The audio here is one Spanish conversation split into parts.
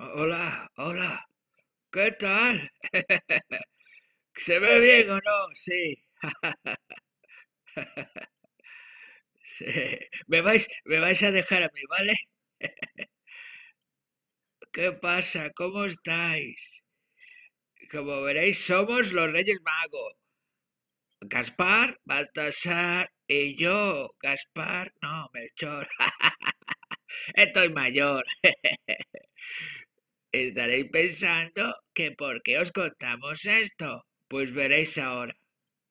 Hola, hola. ¿Qué tal? ¿Se ve bien o no? Sí. ¿Me, vais, me vais a dejar a mí, ¿vale? ¿Qué pasa? ¿Cómo estáis? Como veréis, somos los Reyes Magos. Gaspar, Baltasar y yo. Gaspar, no, Melchor. Estoy mayor. Estaréis pensando que por qué os contamos esto. Pues veréis ahora.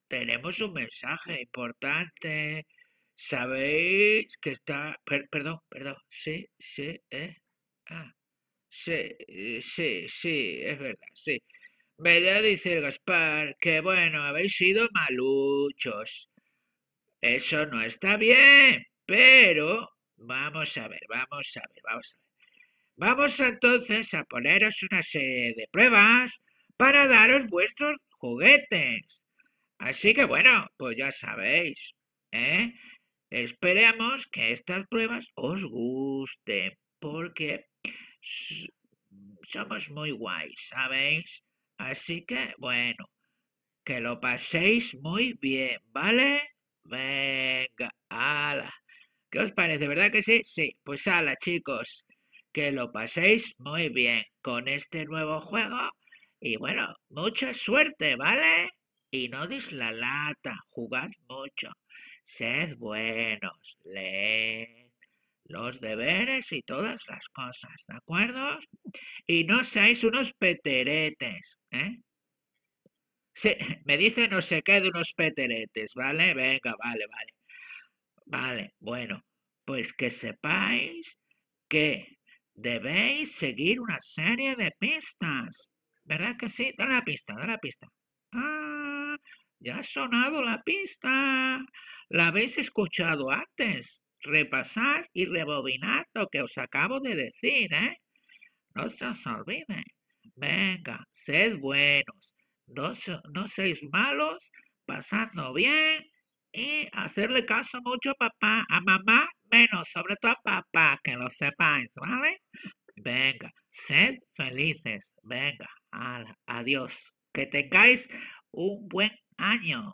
Tenemos un mensaje importante. Sabéis que está... perdón, perdón. Sí, sí, eh. Ah. Sí, sí, sí, es verdad, sí. Me da decir Gaspar que bueno, habéis sido maluchos. Eso no está bien, pero vamos a ver, vamos a ver, vamos a ver. Vamos entonces a poneros una serie de pruebas para daros vuestros juguetes. Así que bueno, pues ya sabéis, ¿eh? Esperemos que estas pruebas os gusten, porque somos muy guays, ¿sabéis? Así que bueno, que lo paséis muy bien, ¿vale? Venga, ala. ¿Qué os parece, verdad que sí? Sí, pues ala, chicos que lo paséis muy bien con este nuevo juego y bueno, mucha suerte, ¿vale? Y no dis la lata, jugad mucho, sed buenos, leed los deberes y todas las cosas, ¿de acuerdo? Y no seáis unos peteretes, ¿eh? me dice no se quede unos peteretes, ¿vale? Venga, vale, vale. Vale, bueno, pues que sepáis que debéis seguir una serie de pistas. ¿Verdad que sí? Da la pista, da la pista. Ah, ya ha sonado la pista. La habéis escuchado antes. Repasad y rebobinar lo que os acabo de decir, ¿eh? No se os olvide. Venga, sed buenos. No, no seáis malos. Pasadlo bien. Y hacerle caso mucho a papá, a mamá menos sobre tu papá, que lo sepáis, ¿vale? Venga, sed felices, venga, ala, adiós, que tengáis un buen año.